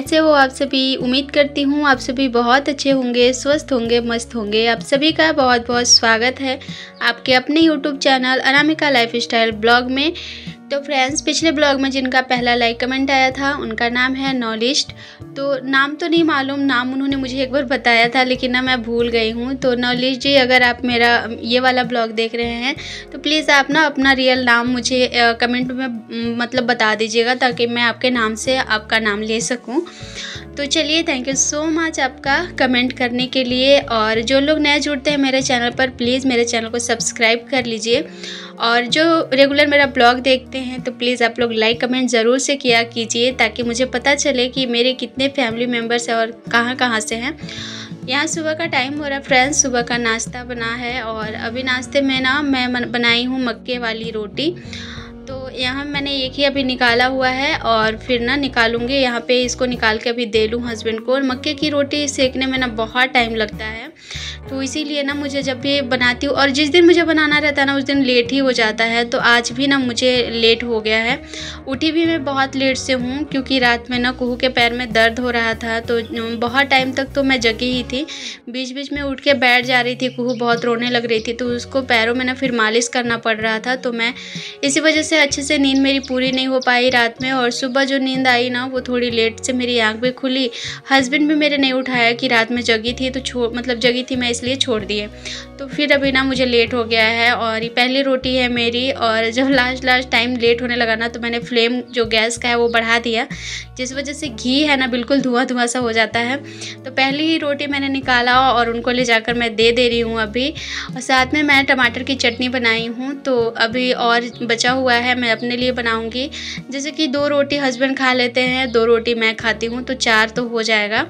कैसे हो आप सभी उम्मीद करती हूँ आप सभी बहुत अच्छे होंगे स्वस्थ होंगे मस्त होंगे आप सभी का बहुत बहुत स्वागत है आपके अपने YouTube channel Anamika life style blog में तो फ्रेंड्स पिछले ब्लॉग में जिनका पहला लाइक कमेंट आया था उनका नाम है नॉलिस्ट तो नाम तो नहीं मालूम नाम उन्होंने मुझे एक बार बताया था लेकिन ना मैं भूल गई हूँ तो नॉलिस्ट जी अगर आप मेरा ये वाला ब्लॉग देख रहे हैं तो प्लीज़ आप ना अपना रियल नाम मुझे कमेंट में मतलब बता दीजिएगा ताकि मैं आपके नाम से आपका नाम ले सकूँ तो चलिए थैंक यू सो मच आपका कमेंट करने के लिए और जो लोग नए जुड़ते हैं मेरे चैनल पर प्लीज़ मेरे चैनल को सब्सक्राइब कर लीजिए और जो रेगुलर मेरा ब्लॉग देखते हैं तो प्लीज़ आप लोग लाइक कमेंट ज़रूर से किया कीजिए ताकि मुझे पता चले कि मेरे कितने फैमिली मेम्बर्स हैं और कहाँ कहाँ से हैं यहाँ सुबह का टाइम हो रहा है फ्रेंड्स सुबह का नाश्ता बना है और अभी नाश्ते में ना मैं बनाई हूँ मक्के वाली रोटी तो यहाँ मैंने एक ही अभी निकाला हुआ है और फिर ना निकालूंगी यहाँ पे इसको निकाल के अभी दे लूँ हस्बैंड को और मक्के की रोटी सेकने में ना बहुत टाइम लगता है तो इसीलिए ना मुझे जब भी बनाती हूँ और जिस दिन मुझे बनाना रहता है ना उस दिन लेट ही हो जाता है तो आज भी ना मुझे लेट हो गया है उठी भी मैं बहुत लेट से हूँ क्योंकि रात में ना कुहू के पैर में दर्द हो रहा था तो बहुत टाइम तक तो मैं जगी ही थी बीच बीच में उठ के बैठ जा रही थी कुहू बहुत रोने लग रही थी तो उसको पैरों में ना फिर मालिश करना पड़ रहा था तो मैं इसी वजह से अच्छे अच्छे से नींद मेरी पूरी नहीं हो पाई रात में और सुबह जो नींद आई ना वो थोड़ी लेट से मेरी आँख भी खुली हस्बैंड भी मेरे नहीं उठाया कि रात में जगी थी तो छोड़ मतलब जगी थी मैं इसलिए छोड़ दिए तो फिर अभी ना मुझे लेट हो गया है और ये पहली रोटी है मेरी और जब लास्ट लास्ट टाइम लेट होने लगा ना तो मैंने फ्लेम जो गैस का है वो बढ़ा दिया जिस वजह से घी है ना बिल्कुल धुआं धुआं सा हो जाता है तो पहली ही रोटी मैंने निकाला और उनको ले जाकर मैं दे दे रही हूँ अभी और साथ में मैं टमाटर की चटनी बनाई हूँ तो अभी और बचा हुआ है मैं मैं अपने लिए बनाऊँगी जैसे कि दो रोटी हस्बैंड खा लेते हैं दो रोटी मैं खाती हूँ तो चार तो हो जाएगा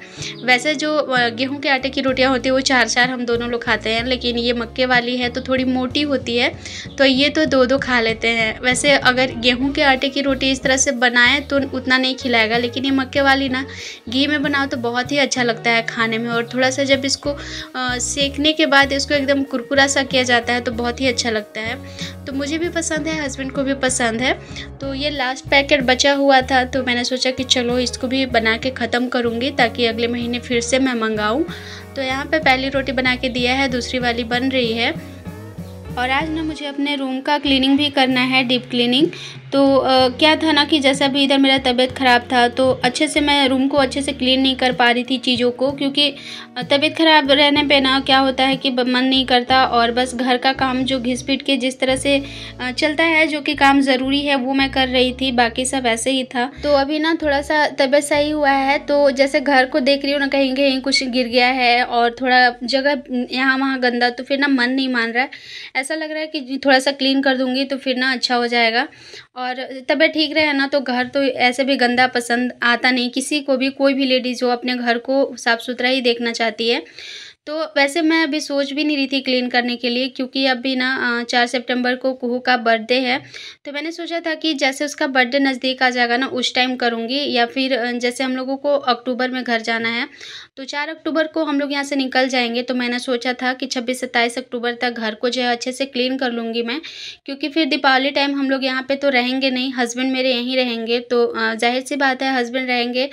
वैसे जो गेहूँ के आटे की रोटियाँ होती हैं वो चार चार हम दोनों लोग खाते हैं लेकिन ये मक्के वाली है तो थोड़ी मोटी होती है तो ये तो दो दो खा लेते हैं वैसे अगर गेहूँ के आटे की रोटी इस तरह से बनाएं तो उतना नहीं खिलाएगा लेकिन ये मक्के वाली ना घी में बनाओ तो बहुत ही अच्छा लगता है खाने में और थोड़ा सा जब इसको सेकने के बाद इसको एकदम कुरकुरा सा किया जाता है तो बहुत ही अच्छा लगता है तो मुझे भी पसंद है हस्बैंड को भी पसंद है तो ये लास्ट पैकेट बचा हुआ था तो मैंने सोचा कि चलो इसको भी बना के ख़त्म करूँगी ताकि अगले महीने फिर से मैं मंगाऊँ तो यहाँ पे पहली रोटी बना के दिया है दूसरी वाली बन रही है और आज ना मुझे अपने रूम का क्लीनिंग भी करना है डीप क्लीनिंग तो आ, क्या था ना कि जैसा भी इधर मेरा तबीयत ख़राब था तो अच्छे से मैं रूम को अच्छे से क्लीन नहीं कर पा रही थी चीज़ों को क्योंकि तबीयत ख़राब रहने पे ना क्या होता है कि मन नहीं करता और बस घर का काम जो घिस पिट के जिस तरह से चलता है जो कि काम ज़रूरी है वो मैं कर रही थी बाकी सब ऐसे ही था तो अभी ना थोड़ा सा तबीयत सही हुआ है तो जैसे घर को देख रही हूँ ना कहीं कहीं कुछ गिर गया है और थोड़ा जगह यहाँ वहाँ गंदा तो फिर ना मन नहीं मान रहा है ऐसा लग रहा है कि थोड़ा सा क्लीन कर दूँगी तो फिर ना अच्छा हो जाएगा और तबीयत ठीक रहे ना तो घर तो ऐसे भी गंदा पसंद आता नहीं किसी को भी कोई भी लेडीज़ हो अपने घर को साफ़ सुथरा ही देखना चाहती है तो वैसे मैं अभी सोच भी नहीं रही थी क्लीन करने के लिए क्योंकि अभी ना चार सितंबर को कुहू का बर्थडे है तो मैंने सोचा था कि जैसे उसका बर्थडे नज़दीक आ जाएगा ना उस टाइम करूँगी या फिर जैसे हम लोगों को अक्टूबर में घर जाना है तो चार अक्टूबर को हम लोग यहाँ से निकल जाएंगे तो मैंने सोचा था कि छब्बीस सत्ताईस अक्टूबर तक घर को जो है अच्छे से क्लीन कर लूँगी मैं क्योंकि फिर दीपावली टाइम हम लोग यहाँ पर तो रहेंगे नहीं हस्बैंड मेरे यहीं रहेंगे तो जाहिर सी बात है हस्बैंड रहेंगे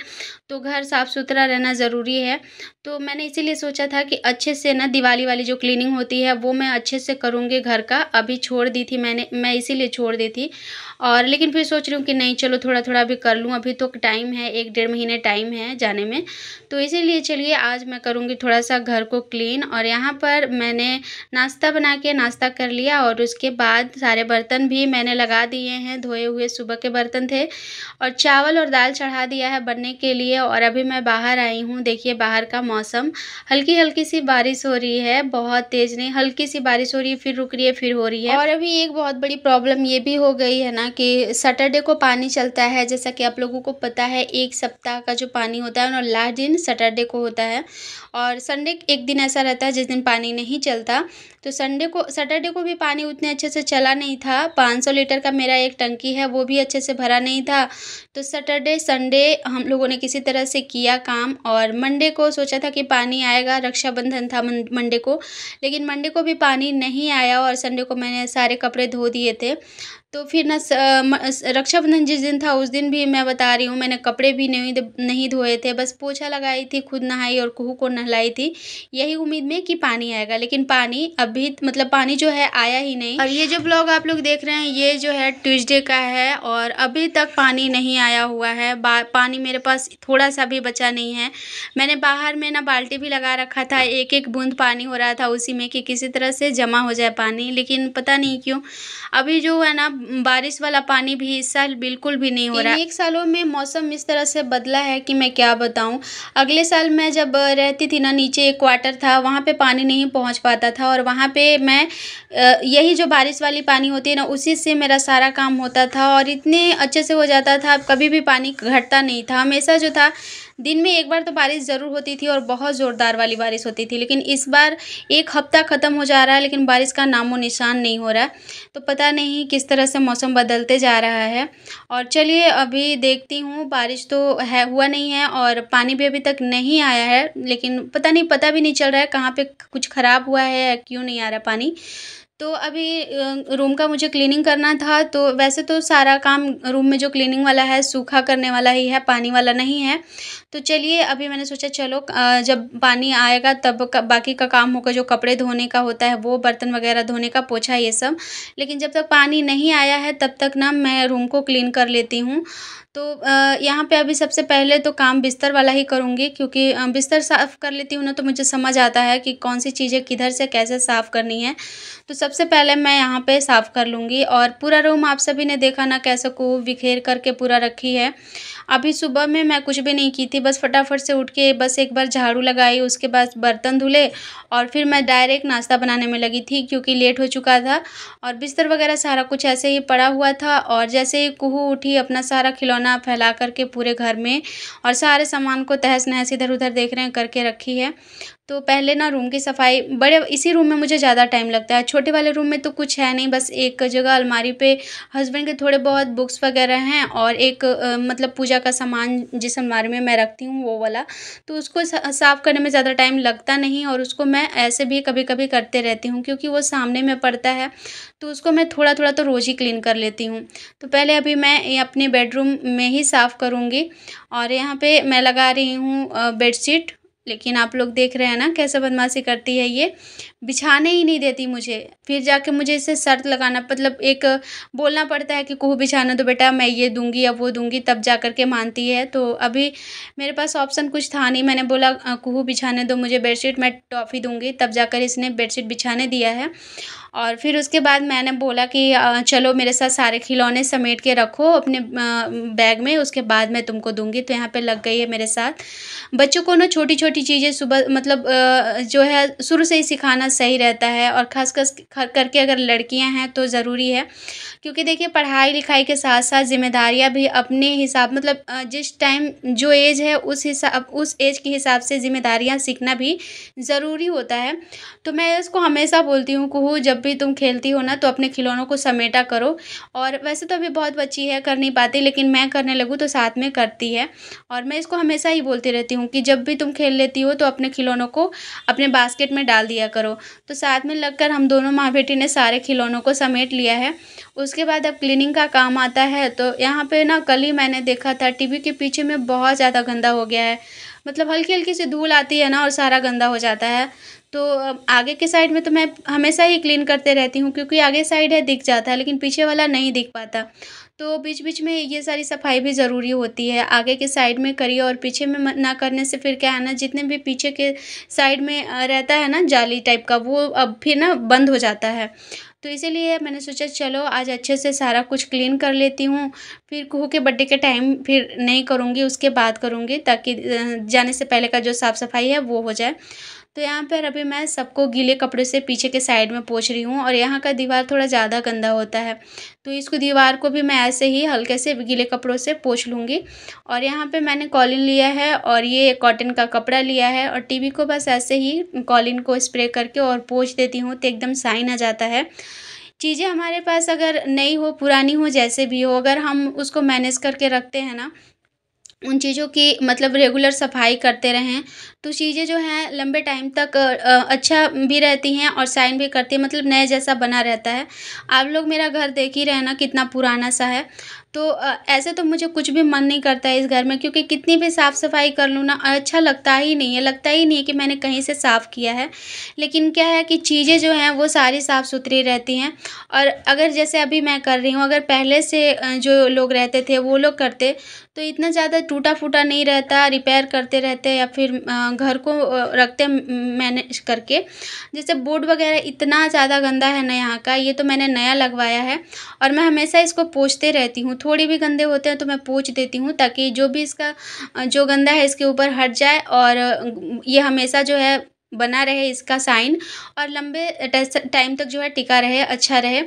तो घर साफ़ सुथरा रहना ज़रूरी है तो मैंने इसीलिए सोचा था कि अच्छे से ना दिवाली वाली जो क्लीनिंग होती है वो मैं अच्छे से करूँगी घर का अभी छोड़ दी थी मैंने मैं इसीलिए छोड़ दी थी और लेकिन फिर सोच रही हूँ कि नहीं चलो थोड़ा थोड़ा अभी कर लूँ अभी तो टाइम है एक डेढ़ महीने टाइम है जाने में तो इसीलिए चलिए आज मैं करूँगी थोड़ा सा घर को क्लीन और यहाँ पर मैंने नाश्ता बना के नाश्ता कर लिया और उसके बाद सारे बर्तन भी मैंने लगा दिए हैं धोए हुए सुबह के बर्तन थे और चावल और दाल चढ़ा दिया है बनने के लिए है और अभी मैं बाहर आई हूँ देखिए बाहर का मौसम हल्की हल्की सी बारिश हो रही है बहुत तेज़ नहीं हल्की सी बारिश हो रही है फिर रुक रही है फिर हो रही है और अभी एक बहुत बड़ी प्रॉब्लम ये भी हो गई है ना कि सैटरडे को पानी चलता है जैसा कि आप लोगों को पता है एक सप्ताह का जो पानी होता है और लास्ट दिन सैटरडे को होता है और संडे एक दिन ऐसा रहता है जिस दिन पानी नहीं चलता तो संडे को सैटरडे को भी पानी उतने अच्छे से चला नहीं था सौ लीटर का मेरा एक टंकी है वो भी अच्छे से भरा नहीं था तो सैटरडे संडे हम लोगों ने किसी तरह से किया काम और मंडे को सोचा था कि पानी आएगा रक्षाबंधन था मंडे को लेकिन मंडे को भी पानी नहीं आया और संडे को मैंने सारे कपड़े धो दिए थे तो फिर ना रक्षाबंधन जिस दिन था उस दिन भी मैं बता रही हूँ मैंने कपड़े भी नहीं नहीं धोए थे बस पोछा लगाई थी खुद नहाई और कुहू को नहलाई थी यही उम्मीद में कि पानी आएगा लेकिन पानी अभी मतलब पानी जो है आया ही नहीं और ये जो ब्लॉग आप लोग देख रहे हैं ये जो है ट्यूजडे का है और अभी तक पानी नहीं आया हुआ है पानी मेरे पास थोड़ा सा भी बचा नहीं है मैंने बाहर में ना बाल्टी भी लगा रखा था एक एक बूंद पानी हो रहा था उसी में कि किसी तरह से जमा हो जाए पानी लेकिन पता नहीं क्यों अभी जो है ना बारिश वाला पानी भी इस साल बिल्कुल भी नहीं हो रहा है एक सालों में मौसम इस तरह से बदला है कि मैं क्या बताऊँ अगले साल मैं जब रहती थी ना नीचे एक क्वार्टर था वहाँ पे पानी नहीं पहुँच पाता था और वहाँ पे मैं यही जो बारिश वाली पानी होती है ना उसी से मेरा सारा काम होता था और इतने अच्छे से हो जाता था कभी भी पानी घटता नहीं था हमेशा जो था दिन में एक बार तो बारिश ज़रूर होती थी और बहुत ज़ोरदार वाली बारिश होती थी लेकिन इस बार एक हफ्ता ख़त्म हो जा रहा है लेकिन बारिश का नामो निशान नहीं हो रहा है तो पता नहीं किस तरह से मौसम बदलते जा रहा है और चलिए अभी देखती हूँ बारिश तो है हुआ नहीं है और पानी भी अभी तक नहीं आया है लेकिन पता नहीं पता भी नहीं चल रहा है कहाँ पर कुछ ख़राब हुआ है या क्यों नहीं आ रहा पानी तो अभी रूम का मुझे क्लीनिंग करना था तो वैसे तो सारा काम रूम में जो क्लीनिंग वाला है सूखा करने वाला ही है पानी वाला नहीं है तो चलिए अभी मैंने सोचा चलो जब पानी आएगा तब का, बाकी का काम होगा जो कपड़े धोने का होता है वो बर्तन वगैरह धोने का पोछा ये सब लेकिन जब तक पानी नहीं आया है तब तक ना मैं रूम को क्लीन कर लेती हूँ तो यहाँ पे अभी सबसे पहले तो काम बिस्तर वाला ही करूँगी क्योंकि बिस्तर साफ़ कर लेती हूँ ना तो मुझे समझ आता है कि कौन सी चीज़ें किधर से कैसे साफ़ करनी है तो सब सबसे पहले मैं यहाँ पे साफ़ कर लूँगी और पूरा रूम आप सभी ने देखा ना कैसे को बिखेर करके पूरा रखी है अभी सुबह में मैं कुछ भी नहीं की थी बस फटाफट से उठ के बस एक बार झाड़ू लगाई उसके बाद बर्तन धुले और फिर मैं डायरेक्ट नाश्ता बनाने में लगी थी क्योंकि लेट हो चुका था और बिस्तर वगैरह सारा कुछ ऐसे ही पड़ा हुआ था और जैसे ही कुहू उठी अपना सारा खिलौना फैला करके पूरे घर में और सारे सामान को तहस नहस इधर उधर देख रहे हैं करके रखी है तो पहले ना रूम की सफाई बड़े इसी रूम में मुझे ज़्यादा टाइम लगता है छोटे वाले रूम में तो कुछ है नहीं बस एक जगह अलमारी पे हस्बैंड के थोड़े बहुत बुक्स वगैरह हैं और एक मतलब पूजा पूजा का सामान जिस अलमारी में मैं रखती हूँ वो वाला तो उसको साफ़ करने में ज़्यादा टाइम लगता नहीं और उसको मैं ऐसे भी कभी कभी करते रहती हूँ क्योंकि वो सामने में पड़ता है तो उसको मैं थोड़ा थोड़ा तो रोज़ ही क्लीन कर लेती हूँ तो पहले अभी मैं अपने बेडरूम में ही साफ़ करूँगी और यहाँ पर मैं लगा रही हूँ बेड लेकिन आप लोग देख रहे हैं ना कैसे बदमाशी करती है ये बिछाने ही नहीं देती मुझे फिर जाके मुझे इसे शर्त लगाना मतलब एक बोलना पड़ता है कि कुह बिछाना तो बेटा मैं ये दूंगी या वो दूंगी तब जा कर के मानती है तो अभी मेरे पास ऑप्शन कुछ था नहीं मैंने बोला कुहू बिछाने दो मुझे बेडशीट मैं टॉफ़ी दूंगी तब जाकर इसने बेडशीट बिछाने दिया है और फिर उसके बाद मैंने बोला कि चलो मेरे साथ सारे खिलौने समेट के रखो अपने बैग में उसके बाद मैं तुमको दूंगी तो यहाँ पे लग गई है मेरे साथ बच्चों को ना छोटी छोटी चीज़ें सुबह मतलब जो है शुरू से ही सिखाना सही रहता है और खास कर करके अगर लड़कियाँ हैं तो ज़रूरी है क्योंकि देखिए पढ़ाई लिखाई के साथ साथ जिम्मेदारियाँ भी अपने हिसाब मतलब जिस टाइम जो एज है उस हिसाब उस एज के हिसाब से जिम्मेदारियाँ सीखना भी ज़रूरी होता है तो मैं इसको हमेशा बोलती हूँ कहूँ जब भी तुम खेलती हो ना तो अपने खिलौनों को समेटा करो और वैसे तो अभी बहुत बच्ची है कर नहीं पाती लेकिन मैं करने लगूँ तो साथ में करती है और मैं इसको हमेशा ही बोलती रहती हूँ कि जब भी तुम खेल लेती हो तो अपने खिलौनों को अपने बास्केट में डाल दिया करो तो साथ में लगकर हम दोनों माँ बेटी ने सारे खिलौनों को समेट लिया है उसके बाद अब क्लीनिंग का काम आता है तो यहाँ पे ना कल ही मैंने देखा था टी के पीछे में बहुत ज़्यादा गंदा हो गया है मतलब हल्की हल्की सी धूल आती है ना और सारा गंदा हो जाता है तो आगे के साइड में तो मैं हमेशा ही क्लीन करते रहती हूँ क्योंकि आगे साइड है दिख जाता है लेकिन पीछे वाला नहीं दिख पाता तो बीच बीच में ये सारी सफाई भी ज़रूरी होती है आगे के साइड में करिए और पीछे में ना करने से फिर क्या है ना जितने भी पीछे के साइड में रहता है ना जाली टाइप का वो अब फिर ना बंद हो जाता है तो इसीलिए मैंने सोचा चलो आज अच्छे से सारा कुछ क्लीन कर लेती हूँ फिर कुहू के बर्थडे के टाइम फिर नहीं करूँगी उसके बाद करूँगी ताकि जाने से पहले का जो साफ़ सफाई है वो हो जाए तो यहाँ पर अभी मैं सबको गीले कपड़े से पीछे के साइड में पोछ रही हूँ और यहाँ का दीवार थोड़ा ज़्यादा गंदा होता है तो इसको दीवार को भी मैं ऐसे ही हल्के से गीले कपड़ों से पोछ लूँगी और यहाँ पे मैंने कॉलिन लिया है और ये कॉटन का कपड़ा लिया है और टीवी को बस ऐसे ही कॉलिन को स्प्रे करके और पोछ देती हूँ तो एकदम साइन आ जाता है चीज़ें हमारे पास अगर नई हो पुरानी हो जैसे भी हो अगर हम उसको मैनेज करके रखते हैं ना उन चीज़ों की मतलब रेगुलर सफाई करते रहें तो चीज़ें जो हैं लंबे टाइम तक अच्छा भी रहती हैं और साइन भी करती है मतलब नए जैसा बना रहता है आप लोग मेरा घर देख ही रहे ना कितना पुराना सा है तो ऐसे तो मुझे कुछ भी मन नहीं करता है इस घर में क्योंकि कितनी भी साफ़ सफाई कर लूँ ना अच्छा लगता ही नहीं है लगता ही नहीं है कि मैंने कहीं से साफ़ किया है लेकिन क्या है कि चीज़ें जो हैं वो सारी साफ़ सुथरी रहती हैं और अगर जैसे अभी मैं कर रही हूँ अगर पहले से जो लोग रहते थे वो लोग करते तो इतना ज़्यादा टूटा फूटा नहीं रहता रिपेयर करते रहते या फिर आ, घर को रखते हैं मैनेज करके जैसे बोर्ड वगैरह इतना ज़्यादा गंदा है ना यहाँ का ये तो मैंने नया लगवाया है और मैं हमेशा इसको पोछते रहती हूँ थोड़े भी गंदे होते हैं तो मैं पोछ देती हूँ ताकि जो भी इसका जो गंदा है इसके ऊपर हट जाए और ये हमेशा जो है बना रहे इसका साइन और लंबे टाइम तक जो है टिका रहे अच्छा रहे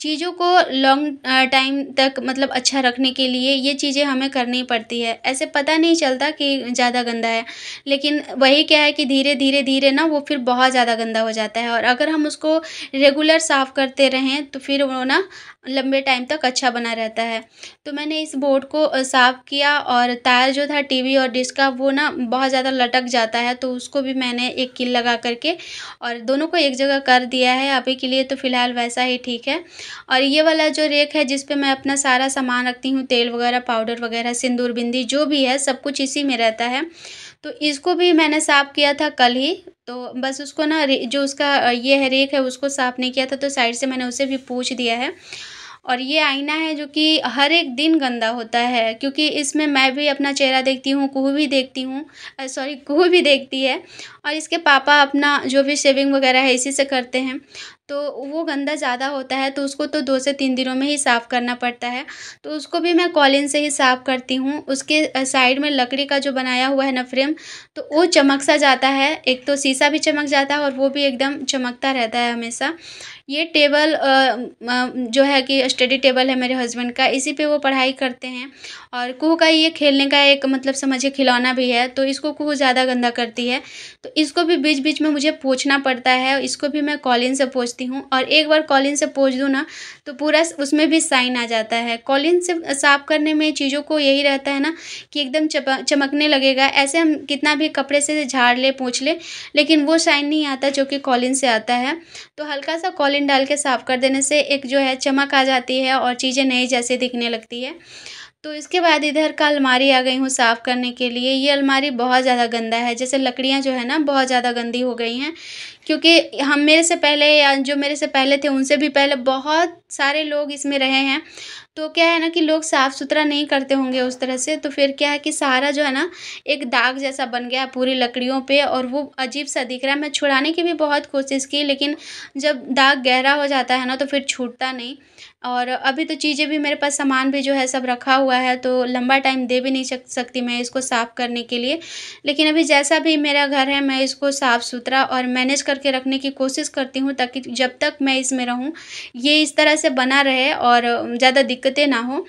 चीज़ों को लॉन्ग टाइम तक मतलब अच्छा रखने के लिए ये चीज़ें हमें करनी पड़ती है ऐसे पता नहीं चलता कि ज़्यादा गंदा है लेकिन वही क्या है कि धीरे धीरे धीरे ना वो फिर बहुत ज़्यादा गंदा हो जाता है और अगर हम उसको रेगुलर साफ़ करते रहें तो फिर वो ना लंबे टाइम तक अच्छा बना रहता है तो मैंने इस बोर्ड को साफ़ किया और तार जो था वी और डिस्क का वो ना बहुत ज़्यादा लटक जाता है तो उसको भी मैंने एक किल लगा करके और दोनों को एक जगह कर दिया है अभी के लिए तो फ़िलहाल वैसा ही ठीक है और ये वाला जो रेक है जिसपे मैं अपना सारा सामान रखती हूँ तेल वगैरह पाउडर वगैरह सिंदूर बिंदी जो भी है सब कुछ इसी में रहता है तो इसको भी मैंने साफ़ किया था कल ही तो बस उसको ना जो उसका ये है रेक है उसको साफ़ नहीं किया था तो साइड से मैंने उसे भी पूछ दिया है और ये आईना है जो कि हर एक दिन गंदा होता है क्योंकि इसमें मैं भी अपना चेहरा देखती हूँ कुहू भी देखती हूँ सॉरी कुहू भी देखती है और इसके पापा अपना जो भी शेविंग वगैरह है इसी से करते हैं तो वो गंदा ज़्यादा होता है तो उसको तो दो से तीन दिनों में ही साफ़ करना पड़ता है तो उसको भी मैं कॉलिन से ही साफ़ करती हूँ उसके साइड में लकड़ी का जो बनाया हुआ है ना फ्रेम तो वो चमक सा जाता है एक तो शीशा भी चमक जाता है और वो भी एकदम चमकता रहता है हमेशा ये टेबल जो है कि स्टडी टेबल है मेरे हस्बैंड का इसी पे वो पढ़ाई करते हैं और कुह का ये खेलने का एक मतलब समझिए खिलौना भी है तो इसको कुह ज़्यादा गंदा करती है तो इसको भी बीच बीच में मुझे पूछना पड़ता है इसको भी मैं कॉलिन से पूछती हूँ और एक बार कॉलिन से पूछ दूँ ना तो पूरा उसमें भी साइन आ जाता है कॉलिन से साफ़ करने में चीज़ों को यही रहता है ना कि एकदम चमकने लगेगा ऐसे हम कितना भी कपड़े से झाड़ ले पूछ ले लेकिन वो साइन नहीं आता जो कि कॉलिन से आता है तो हल्का सा कॉलिन विम डाल के साफ़ कर देने से एक जो है चमक आ जाती है और चीज़ें नई जैसे दिखने लगती है तो इसके बाद इधर का अलमारी आ गई हूँ साफ़ करने के लिए ये अलमारी बहुत ज़्यादा गंदा है जैसे लकड़ियाँ जो है ना बहुत ज़्यादा गंदी हो गई हैं क्योंकि हम मेरे से पहले या जो मेरे से पहले थे उनसे भी पहले बहुत सारे लोग इसमें रहे हैं तो क्या है ना कि लोग साफ़ सुथरा नहीं करते होंगे उस तरह से तो फिर क्या है कि सारा जो है ना एक दाग जैसा बन गया पूरी लकड़ियों पे और वो अजीब सा दिख रहा है मैं छुड़ाने की भी बहुत कोशिश की लेकिन जब दाग गहरा हो जाता है ना तो फिर छूटता नहीं और अभी तो चीज़ें भी मेरे पास सामान भी जो है सब रखा हुआ है तो लंबा टाइम दे भी नहीं सक सकती मैं इसको साफ़ करने के लिए लेकिन अभी जैसा भी मेरा घर है मैं इसको साफ़ सुथरा और मैनेज करके रखने की कोशिश करती हूँ ताकि जब तक मैं इसमें रहूँ ये इस तरह से बना रहे और ज़्यादा दिक्कतें ना हो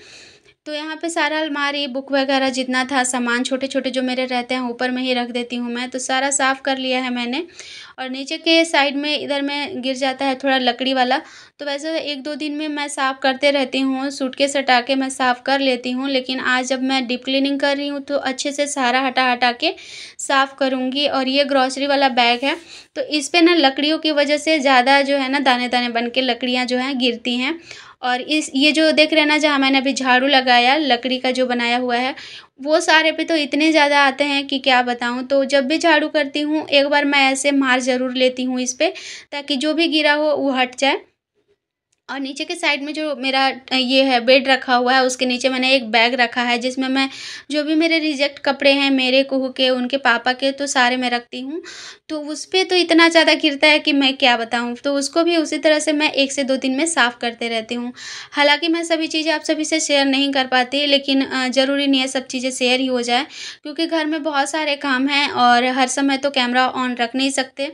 तो यहाँ पे सारा अलमारी बुक वगैरह जितना था सामान छोटे छोटे जो मेरे रहते हैं ऊपर में ही रख देती हूँ मैं तो सारा साफ़ कर लिया है मैंने और नीचे के साइड में इधर में गिर जाता है थोड़ा लकड़ी वाला तो वैसे एक दो दिन में मैं साफ़ करते रहती हूँ सूट के सटा के मैं साफ़ कर लेती हूँ लेकिन आज जब मैं डीप क्लिनिंग कर रही हूँ तो अच्छे से सारा हटा हटा के साफ़ करूँगी और ये ग्रॉसरी वाला बैग है तो इस पर ना लकड़ियों की वजह से ज़्यादा जो है ना दाने दाने बन के लकड़ियाँ जो हैं गिरती हैं और इस ये जो देख रहे हैं ना जहाँ मैंने अभी झाड़ू लगाया लकड़ी का जो बनाया हुआ है वो सारे पे तो इतने ज़्यादा आते हैं कि क्या बताऊँ तो जब भी झाड़ू करती हूँ एक बार मैं ऐसे मार ज़रूर लेती हूँ इस पर ताकि जो भी गिरा हो वो हट जाए और नीचे के साइड में जो मेरा ये है बेड रखा हुआ है उसके नीचे मैंने एक बैग रखा है जिसमें मैं जो भी मेरे रिजेक्ट कपड़े हैं मेरे कुहू के उनके पापा के तो सारे मैं रखती हूँ तो उस पर तो इतना ज़्यादा गिरता है कि मैं क्या बताऊँ तो उसको भी उसी तरह से मैं एक से दो दिन में साफ़ करते रहती हूँ हालाँकि मैं सभी चीज़ें आप सभी से शेयर नहीं कर पाती लेकिन ज़रूरी नहीं है सब चीज़ें शेयर ही हो जाए क्योंकि घर में बहुत सारे काम हैं और हर समय तो कैमरा ऑन रख नहीं सकते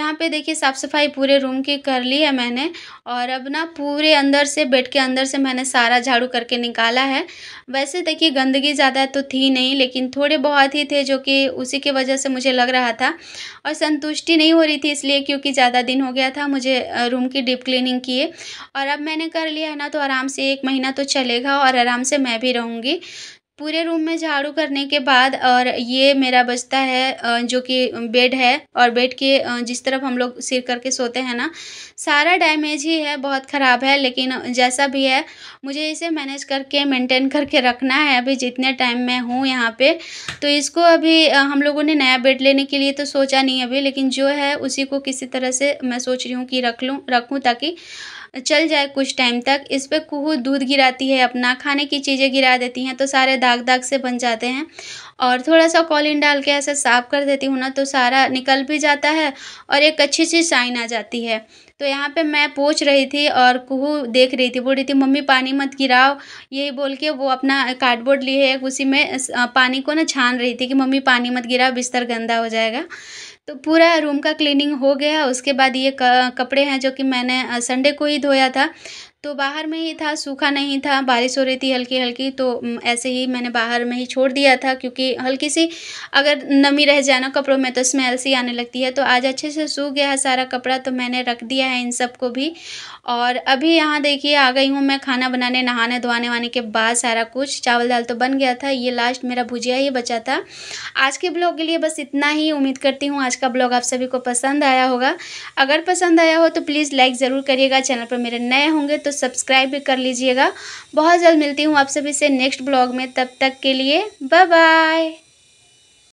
यहाँ पर देखिए साफ़ सफाई पूरे रूम की कर ली है मैंने और अब ना पूरे अंदर से बेड के अंदर से मैंने सारा झाड़ू करके निकाला है वैसे देखिए गंदगी ज़्यादा तो थी नहीं लेकिन थोड़े बहुत ही थे जो कि उसी की वजह से मुझे लग रहा था और संतुष्टि नहीं हो रही थी इसलिए क्योंकि ज़्यादा दिन हो गया था मुझे रूम की डीप क्लीनिंग किए और अब मैंने कर लिया है ना तो आराम से एक महीना तो चलेगा और आराम से मैं भी रहूँगी पूरे रूम में झाड़ू करने के बाद और ये मेरा बचता है जो कि बेड है और बेड के जिस तरफ हम लोग सिर करके सोते हैं ना सारा डैमेज ही है बहुत ख़राब है लेकिन जैसा भी है मुझे इसे मैनेज करके मेंटेन करके रखना है अभी जितने टाइम मैं हूँ यहाँ पे तो इसको अभी हम लोगों ने नया बेड लेने के लिए तो सोचा नहीं अभी लेकिन जो है उसी को किसी तरह से मैं सोच रही हूँ कि रख लूँ रखूँ ताकि चल जाए कुछ टाइम तक इस पर कुहू दूध गिराती है अपना खाने की चीज़ें गिरा देती हैं तो सारे दाग दाग से बन जाते हैं और थोड़ा सा कॉलिन डाल के ऐसे साफ कर देती हूँ ना तो सारा निकल भी जाता है और एक अच्छी सी साइन आ जाती है तो यहाँ पे मैं पोछ रही थी और कुहू देख रही थी बोल रही थी मम्मी पानी मत गिराओ यही बोल के वो अपना कार्डबोर्ड लिए है उसी में पानी को ना छान रही थी कि मम्मी पानी मत गिराओ बिस्तर गंदा हो जाएगा तो पूरा रूम का क्लीनिंग हो गया उसके बाद ये कपड़े हैं जो कि मैंने संडे को ही धोया था तो बाहर में ही था सूखा नहीं था बारिश हो रही थी हल्की हल्की तो ऐसे ही मैंने बाहर में ही छोड़ दिया था क्योंकि हल्की सी अगर नमी रह जाए ना कपड़ों में तो स्मेल सी आने लगती है तो आज अच्छे से सूख गया है सारा कपड़ा तो मैंने रख दिया है इन सब को भी और अभी यहाँ देखिए आ गई हूँ मैं खाना बनाने नहाने धोआने वाने के बाद सारा कुछ चावल दाल तो बन गया था ये लास्ट मेरा भुजिया ही बचा था आज के ब्लॉग के लिए बस इतना ही उम्मीद करती हूँ आज का ब्लॉग आप सभी को पसंद आया होगा अगर पसंद आया हो तो प्लीज़ लाइक ज़रूर करिएगा चैनल पर मेरे नए होंगे तो तो सब्सक्राइब भी कर लीजिएगा बहुत जल्द मिलती हूँ आप सभी से नेक्स्ट ब्लॉग में तब तक के लिए बाय बाय